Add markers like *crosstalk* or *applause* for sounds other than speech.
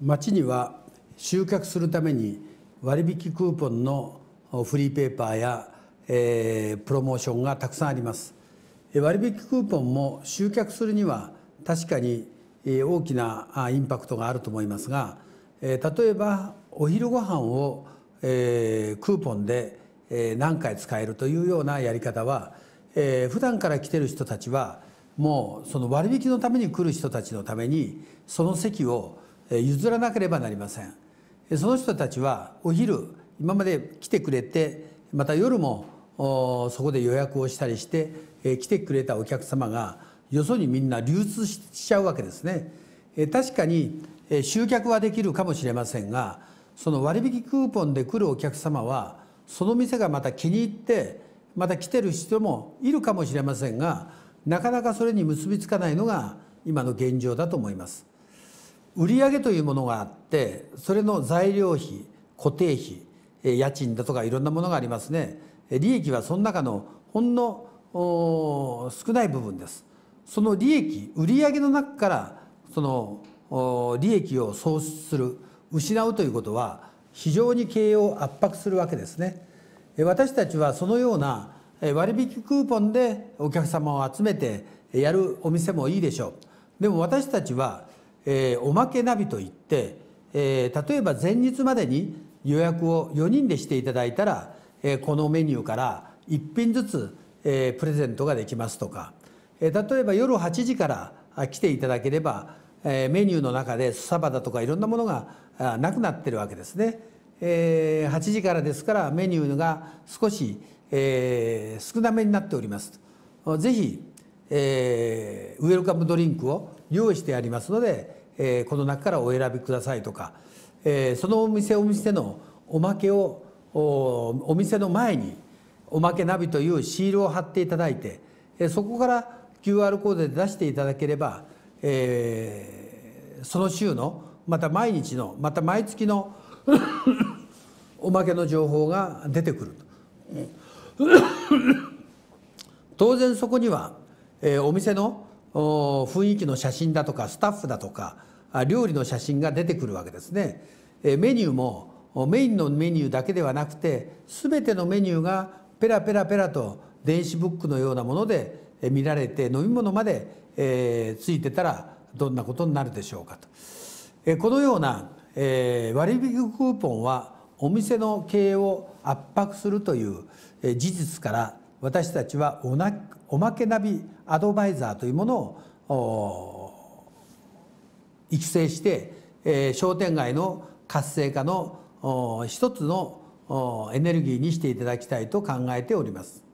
町には集客するために割引クーポンのフリーペーパーや、えー、プロモーションがたくさんあります割引クーポンも集客するには確かに大きなインパクトがあると思いますが例えばお昼ご飯を、えー、クーポンで何回使えるというようなやり方は、え普段から来てる人たちはもうその割引のために来る人たちのためにその席を譲らなければなりませんその人たちはお昼今まで来てくれてまた夜もそこで予約をしたりして来てくれたお客様がよそにみんな流通しちゃうわけですね確かに集客はできるかもしれませんがその割引クーポンで来るお客様はその店がまた気に入ってまた来てる人もいるかもしれませんがなかなかそれに結びつかないのが今の現状だと思います。売上というものがあってそれの材料費固定費家賃だとかいろんなものがありますね利益はその中のほんの少ない部分ですその利益売上の中からその利益を創出する失うということは非常に経営を圧迫するわけですね私たちはそのような割引クーポンでお客様を集めてやるお店もいいでしょうでも私たちはえー、おまけナビといって、えー、例えば前日までに予約を4人でしていただいたら、えー、このメニューから1品ずつ、えー、プレゼントができますとか、えー、例えば夜8時から来ていただければ、えー、メニューの中でスサバだとかいろんなものがなくなってるわけですね、えー、8時からですからメニューが少し、えー、少なめになっておりますぜひ、えー、ウェルカムドリンクを用意してありますので、えー、この中からお選びくださいとか、えー、そのお店お店のおまけをお店の前におまけナビというシールを貼っていただいて、えー、そこから QR コードで出していただければ、えー、その週のまた毎日のまた毎月の *coughs* おまけの情報が出てくる *coughs* 当然そこには、えー、お店の雰囲気の写真だとかスタッフだとか料理の写真が出てくるわけですね。メニューもメインのメニューだけではなくて全てのメニューがペラペラペラと電子ブックのようなもので見られて飲み物まで、えついてたらどんなことになるでしょうかと、えこのような、え割引クーポンはお店の経営を圧迫するという、え事実から私たちはおなおまけナビアドバイザーというものを育成して、えー、商店街の活性化の一つのエネルギーにしていただきたいと考えております。